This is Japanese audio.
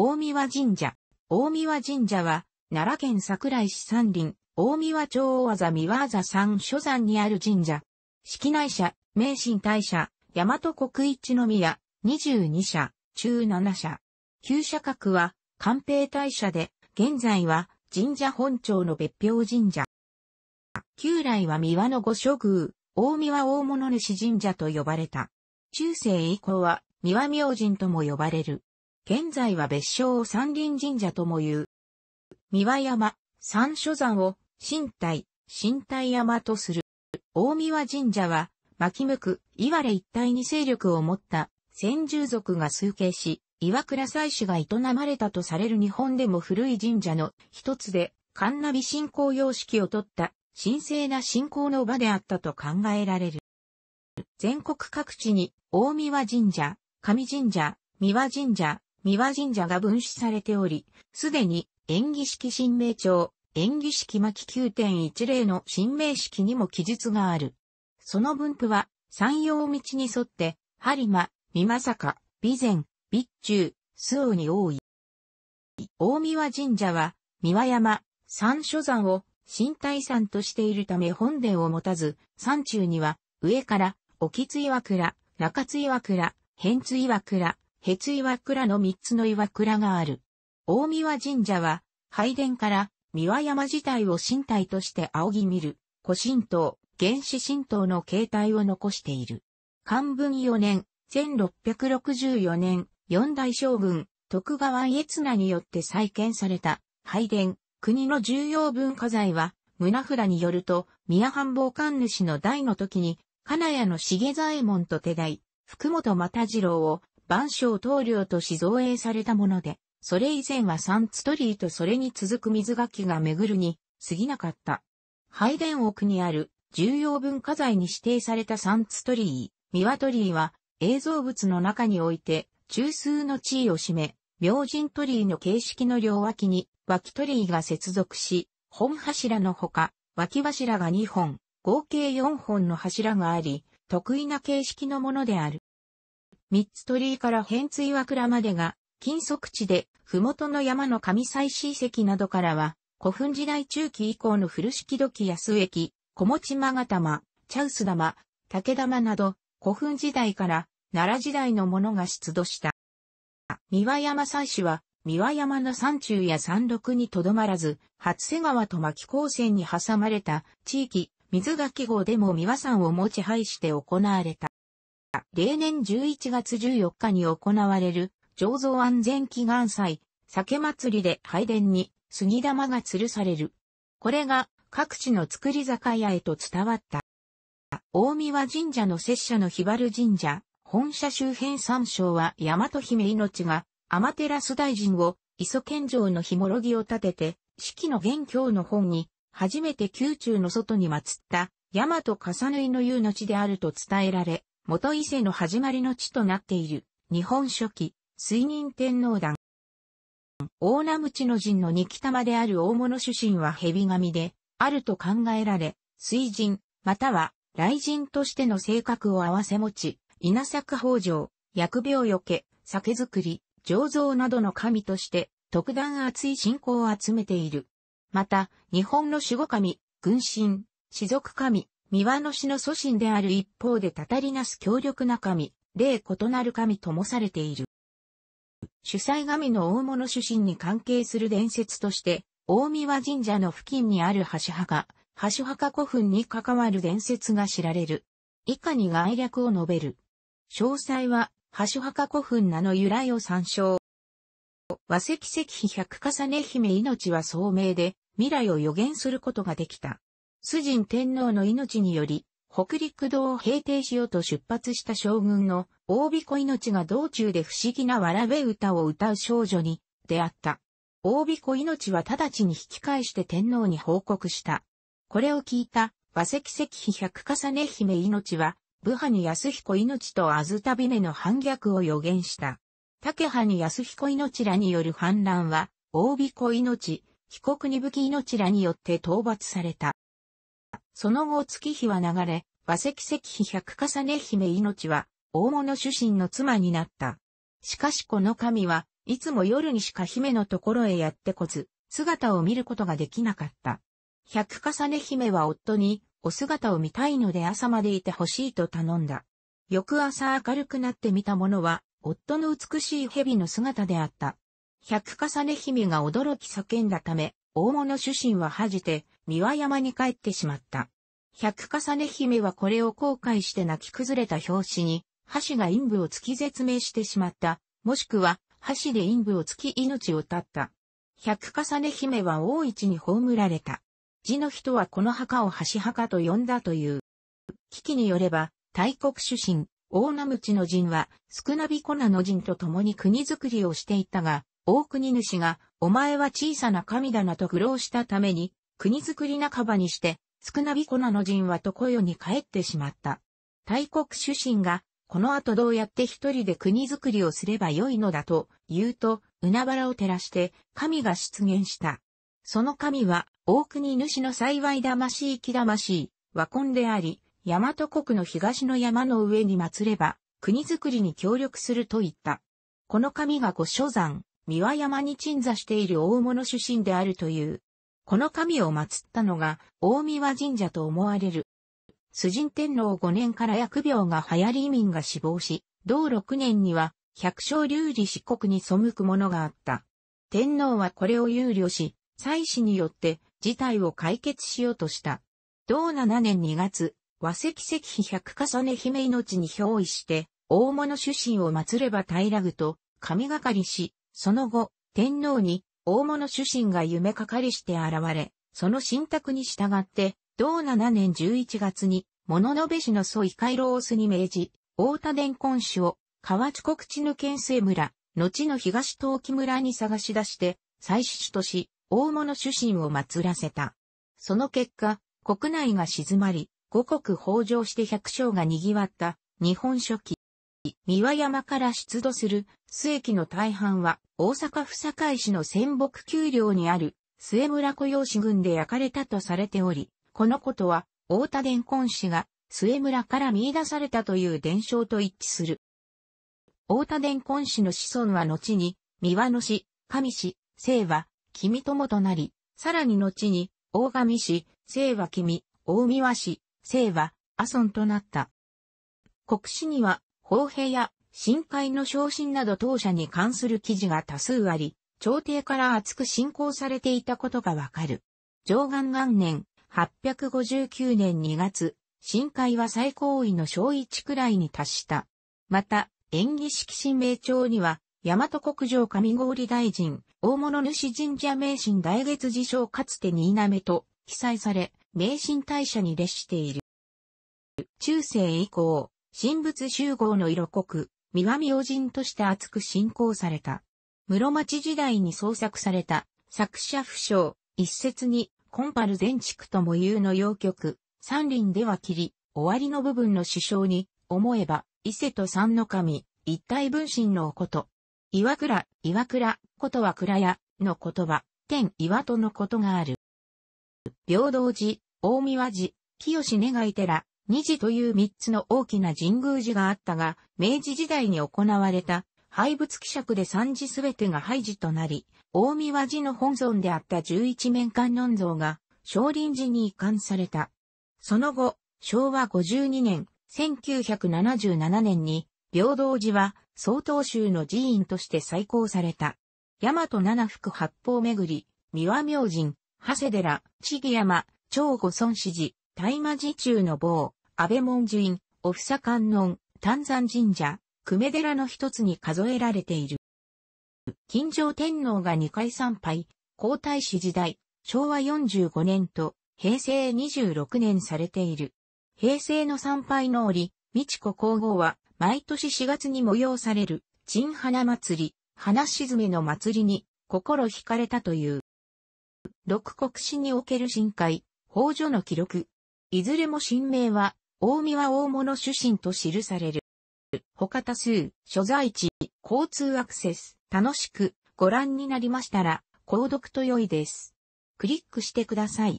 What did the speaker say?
大宮神社。大宮神社は、奈良県桜井市山林、大宮町大技三和座山所山にある神社。式内社、名神大社、大和国一宮、22社、中7社。旧社格は、官兵大社で、現在は、神社本庁の別表神社。旧来は三輪の御所宮、大宮大物主神社と呼ばれた。中世以降は、三輪明神とも呼ばれる。現在は別称を三輪神社とも言う。三輪山、三所山を、神体、神体山とする。大三輪神社は、巻き向く、岩れ一帯に勢力を持った、先住族が崇敬し、岩倉祭主が営まれたとされる日本でも古い神社の一つで、神奈美信仰様式をとった、神聖な信仰の場であったと考えられる。全国各地に、大三輪神社、上神社、三輪神社、三輪神社が分祀されており、すでに演技式神明帳、演技式巻9.10の神明式にも記述がある。その分布は、山陽道に沿って、播磨、三間坂、備前、備中、周王に多い。大三輪神社は、三輪山、三所山を新体山としているため本殿を持たず、山中には、上から、沖津岩倉、中津岩倉、変津岩倉、別岩倉の三つの岩倉がある。大宮神社は、拝殿から、三輪山自体を身体として仰ぎ見る、古神道、原始神道の形態を残している。漢文4年、1664年、四大将軍、徳川家綱によって再建された、拝殿、国の重要文化財は、胸札によると、宮藩坊官主の代の時に、金谷の重左衛門と手代、福本又次郎を、万象棟梁とし造営されたもので、それ以前はサンツトリーとそれに続く水垣が巡るに過ぎなかった。拝殿奥にある重要文化財に指定されたサンツトリー、ミワトリーは映像物の中において中枢の地位を占め、明神リーの形式の両脇に脇トリーが接続し、本柱のほか、脇柱が2本、合計4本の柱があり、得意な形式のものである。三つ鳥居から変追和倉までが、金属地で、麓の山の上祭祀遺跡などからは、古墳時代中期以降の古式土器安駅、小持間玉、茶臼玉、竹玉など、古墳時代から奈良時代のものが出土した。三輪山祭祀は、三輪山の山中や山麓にとどまらず、初瀬川と牧高線に挟まれた地域、水垣号でも三輪山を持ち配して行われた。例年11月14日に行われる醸造安全祈願祭、酒祭りで拝殿に杉玉が吊るされる。これが各地の造り酒屋へと伝わった。大宮神社の拙者の日原神社、本社周辺三照は大和姫命が、天照大臣を、磯県城の日もろぎを立てて、四季の元凶の本に、初めて宮中の外に祀った、大和重縫の湯の地であると伝えられ、元伊勢の始まりの地となっている、日本書紀、水任天皇団。大名口の陣の二木玉である大物主神は蛇神で、あると考えられ、水神、または雷神としての性格を合わせ持ち、稲作法上、薬病よけ、酒造り、醸造などの神として、特段厚い信仰を集めている。また、日本の守護神、軍神、士族神、三輪の死の祖神である一方でたたりなす強力な神、霊異なる神ともされている。主催神の大物主神に関係する伝説として、大三輪神社の付近にある橋墓、橋墓古墳に関わる伝説が知られる。以下に概略を述べる。詳細は、橋墓古墳名の由来を参照。和石石碑百重姫命は聡明で、未来を予言することができた。主人天皇の命により、北陸道を平定しようと出発した将軍の大彦命が道中で不思議なわらべ歌を歌う少女に出会った。大彦命は直ちに引き返して天皇に報告した。これを聞いた和石石妃百重ね姫命は、武派に安彦命とあずたびねの反逆を予言した。竹派に安彦命らによる反乱は、大彦命、被告に武器命らによって討伐された。その後月日は流れ、和石石碑百重ね姫命は、大物主神の妻になった。しかしこの神はいつも夜にしか姫のところへやってこず、姿を見ることができなかった。百重ね姫は夫に、お姿を見たいので朝までいてほしいと頼んだ。翌朝明るくなってみたものは、夫の美しい蛇の姿であった。百重ね姫が驚き叫んだため、大物主神は恥じて、三輪山に帰ってしまった。百重ね姫はこれを後悔して泣き崩れた表紙に、箸が陰部を突き絶命してしまった、もしくは、箸で陰部を突き命を絶った。百重ね姫は大市に葬られた。地の人はこの墓を箸墓と呼んだという。危機によれば、大国主神、大名口の陣は、少なびこなの陣と共に国づくりをしていたが、大国主がお前は小さな神だなと苦労したために、国づくり半ばにして、少なびこなの陣は常世に帰ってしまった。大国主神が、この後どうやって一人で国づくりをすればよいのだと、言うと、海原を照らして、神が出現した。その神は、大国主の幸い魂き魂、和魂であり、大和国の東の山の上に祀れば、国づくりに協力すると言った。この神がご所山、三輪山に鎮座している大物主神であるという。この神を祀ったのが、大三輪神社と思われる。崇神天皇5年から薬病が流行り移民が死亡し、同6年には、百姓流離四国に背くものがあった。天皇はこれを憂慮し、祭祀によって事態を解決しようとした。同7年2月、和石石碑百重ね姫命に憑依して、大物主神を祀れば平ぐと、神がかりし、その後、天皇に大物主神が夢かかりして現れ、その信託に従って、同7年11月に、物べしの祖イカイロースに命じ、大田伝根主を、河内国地の県政村、後の東東木村に探し出して、祭祀とし、大物主神を祀らせた。その結果、国内が静まり、五国豊穣して百姓が賑わった、日本初期。三輪山から出土する須駅の大半は大阪府堺市の仙北丘陵にある末村雇用士群で焼かれたとされており、このことは大田伝根氏が末村から見出されたという伝承と一致する。大田伝根氏の子孫は後に三輪の氏、上氏、姓は君友となり、さらに後に大神氏、姓は君、大三輪氏、姓は阿孫となった。国史には砲兵や深海の昇進など当社に関する記事が多数あり、朝廷から厚く信仰されていたことがわかる。上岸元年、859年2月、深海は最高位の小一くらいに達した。また、演技式神明帳には、大和国上上郡大臣、大物主神社名神大月寺賞かつて新滑と記載され、名神大社に列している。中世以降、神仏集合の色濃く、三輪明神として厚く信仰された。室町時代に創作された、作者不詳、一説に、コンパル全地区とも言うの要曲、三輪では切り、終わりの部分の首相に、思えば、伊勢と三の神、一体分身のおこと。岩倉、岩倉、ことは倉屋、の言葉、天岩戸のことがある。平等寺、大宮寺、清し願い寺、二寺という三つの大きな神宮寺があったが、明治時代に行われた廃仏希釈で三寺すべてが廃寺となり、大宮寺の本尊であった十一面観音像が、少林寺に移管された。その後、昭和52年、1977年に、平等寺は、総統州の寺院として再興された。大和七福八方巡り、三輪明神、長谷寺、千木山、長五孫子寺、大魔寺中の坊、安倍門樹院、おふさ観音、丹山神社、久米寺の一つに数えられている。金城天皇が2回参拝、皇太子時代、昭和45年と平成26年されている。平成の参拝の折、美智子皇后は毎年4月に催される、陳花祭り、花沈めの祭りに心惹かれたという。六国史における深海、宝女の記録。いずれも神明は大見は大物主身と記される。他多数、所在地、交通アクセス、楽しくご覧になりましたら、購読と良いです。クリックしてください。